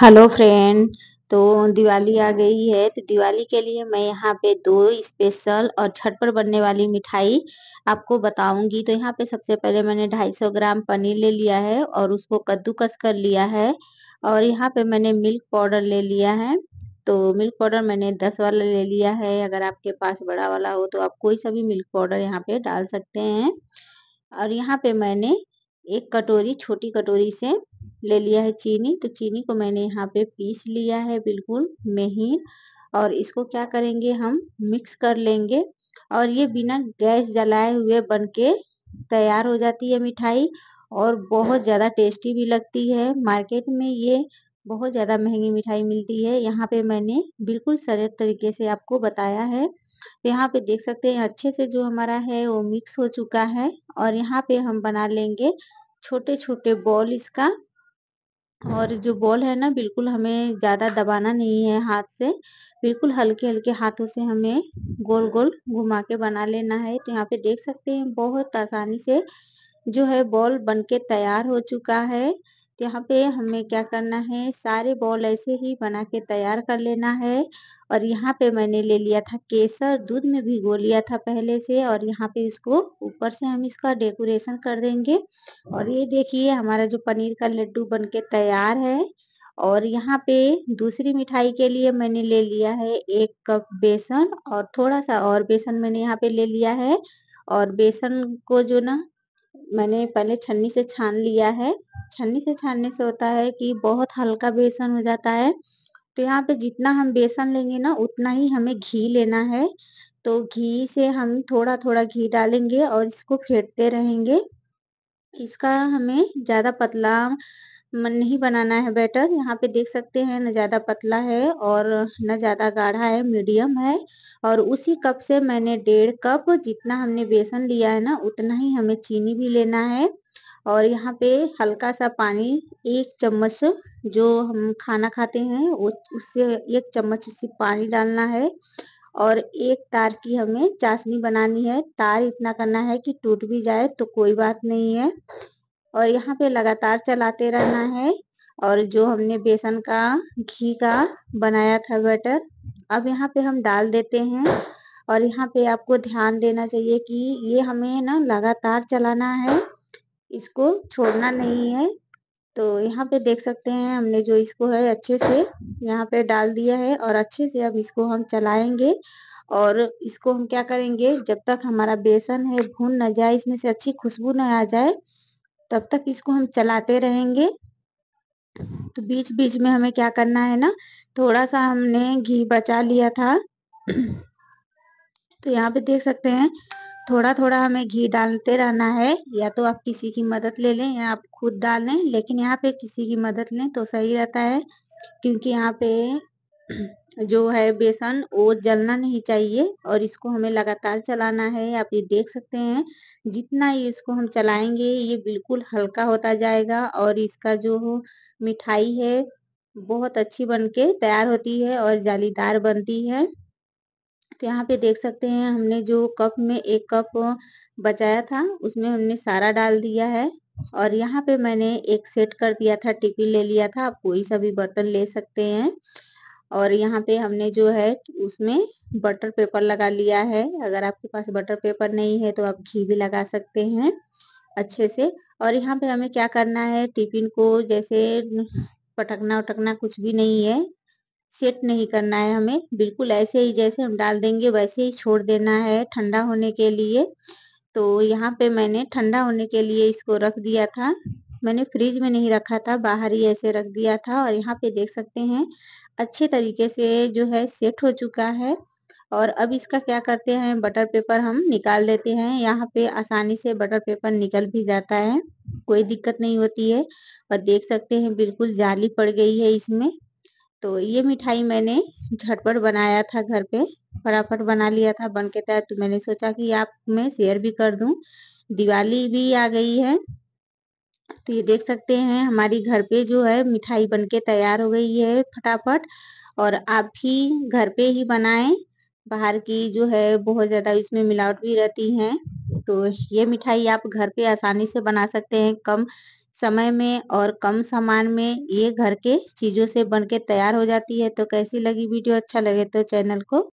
hello friend तो दिवाली आ गई है तो दिवाली के लिए मैं यहाँ पे दो स्पेशल और छठ पर बनने वाली मिठाई आपको बताऊंगी तो यहाँ पे सबसे पहले मैंने 250 ग्राम पनीर ले लिया है और उसको कद्दूकस कर लिया है और यहाँ पे मैंने मिल्क पाउडर ले लिया है तो मिल्क पाउडर मैंने दस वाला ले लिया है अगर आपके पास बड़ा वाला हो तो आप कोई सा भी मिल्क पाउडर यहाँ पे डाल सकते हैं और यहाँ पे मैंने एक कटोरी छोटी कटोरी से ले लिया है चीनी तो चीनी को मैंने यहाँ पे पीस लिया है बिल्कुल महीन और इसको क्या करेंगे हम मिक्स कर लेंगे और ये बिना गैस जलाए हुए बन के तैयार हो जाती है मिठाई और बहुत ज़्यादा टेस्टी भी लगती है मार्केट में ये बहुत ज़्यादा महंगी मिठाई मिलती है यहाँ पे मैंने बिल्कुल सरल तरीके से आपको बताया है तो यहाँ पे देख सकते हैं अच्छे से जो हमारा है वो मिक्स हो चुका है और यहाँ पे हम बना लेंगे छोटे छोटे बॉल इसका और जो बॉल है ना बिल्कुल हमें ज़्यादा दबाना नहीं है हाथ से बिल्कुल हल्के हल्के हाथों से हमें गोल गोल घुमा के बना लेना है तो यहाँ पे देख सकते हैं बहुत आसानी से जो है बॉल बनके तैयार हो चुका है तो यहाँ पे हमें क्या करना है सारे बॉल ऐसे ही बना के तैयार कर लेना है और यहाँ पे मैंने ले लिया था केसर दूध में भिगो लिया था पहले से और यहाँ पे इसको ऊपर से हम इसका डेकोरेशन कर देंगे और ये देखिए हमारा जो पनीर का लड्डू बन के तैयार है और यहाँ पे दूसरी मिठाई के लिए मैंने ले लिया है एक कप बेसन और थोड़ा सा और बेसन मैंने यहाँ पे ले लिया है और बेसन को जो ना मैंने पहले छन्नी से छान लिया है छन्नी से छानने से होता है कि बहुत हल्का बेसन हो जाता है तो यहाँ पे जितना हम बेसन लेंगे ना उतना ही हमें घी लेना है तो घी से हम थोड़ा थोड़ा घी डालेंगे और इसको फेंटते रहेंगे इसका हमें ज़्यादा पतला मन नहीं बनाना है बैटर यहाँ पे देख सकते हैं ना ज़्यादा पतला है और ना ज़्यादा गाढ़ा है मीडियम है और उसी कप से मैंने डेढ़ कप जितना हमने बेसन लिया है ना उतना ही हमें चीनी भी लेना है और यहाँ पे हल्का सा पानी एक चम्मच जो हम खाना खाते हैं उससे एक चम्मच से पानी डालना है और एक तार की हमें चाशनी बनानी है तार इतना करना है कि टूट भी जाए तो कोई बात नहीं है और यहाँ पे लगातार चलाते रहना है और जो हमने बेसन का घी का बनाया था बैटर अब यहाँ पे हम डाल देते हैं और यहाँ पे आपको ध्यान देना चाहिए कि ये हमें ना लगातार चलाना है इसको छोड़ना नहीं है तो यहाँ पे देख सकते हैं हमने जो इसको है अच्छे से यहाँ पे डाल दिया है और अच्छे से अब इसको हम चलाएंगे और इसको हम क्या करेंगे जब तक हमारा बेसन है भून ना जाए इसमें से अच्छी खुशबू ना आ जाए तब तक इसको हम चलाते रहेंगे तो बीच बीच में हमें क्या करना है ना थोड़ा सा हमने घी बचा लिया था तो यहाँ पे देख सकते हैं थोड़ा थोड़ा हमें घी डालते रहना है या तो आप किसी की मदद ले लें या आप खुद डाल लें लेकिन यहाँ पे किसी की मदद लें तो सही रहता है क्योंकि यहाँ पे जो है बेसन वो जलना नहीं चाहिए और इसको हमें लगातार चलाना है आप ये देख सकते हैं जितना ये इसको हम चलाएंगे ये बिल्कुल हल्का होता जाएगा और इसका जो मिठाई है बहुत अच्छी बन के तैयार होती है और जालीदार बनती है तो यहाँ पे देख सकते हैं हमने जो कप में एक कप बचाया था उसमें हमने सारा डाल दिया है और यहाँ पे मैंने एक सेट कर दिया था टिफिन ले लिया था आप कोई सा भी बर्तन ले सकते हैं और यहाँ पे हमने जो है उसमें बटर पेपर लगा लिया है अगर आपके पास बटर पेपर नहीं है तो आप घी भी लगा सकते हैं अच्छे से और यहाँ पे हमें क्या करना है टिफिन को जैसे पटकना उटकना कुछ भी नहीं है सेट नहीं करना है हमें बिल्कुल ऐसे ही जैसे हम डाल देंगे वैसे ही छोड़ देना है ठंडा होने के लिए तो यहाँ पे मैंने ठंडा होने के लिए इसको रख दिया था मैंने फ्रिज में नहीं रखा था बाहर ही ऐसे रख दिया था और यहाँ पे देख सकते हैं अच्छे तरीके से जो है सेट हो चुका है और अब इसका क्या करते हैं बटर पेपर हम निकाल देते हैं यहाँ पे आसानी से बटर पेपर निकल भी जाता है कोई दिक्कत नहीं होती है और देख सकते हैं बिल्कुल जाली पड़ गई है इसमें तो ये मिठाई मैंने झटपट बनाया था घर पे फटाफट बना लिया था बन के तहत तो मैंने सोचा कि आप मैं शेयर भी कर दूं दिवाली भी आ गई है तो ये देख सकते हैं हमारी घर पे जो है मिठाई बनके तैयार हो गई है फटाफट और आप भी घर पे ही बनाएं बाहर की जो है बहुत ज़्यादा इसमें मिलावट भी रहती है तो ये मिठाई आप घर पे आसानी से बना सकते हैं कम समय में और कम सामान में ये घर के चीज़ों से बनके तैयार हो जाती है तो कैसी लगी वीडियो अच्छा लगे तो चैनल को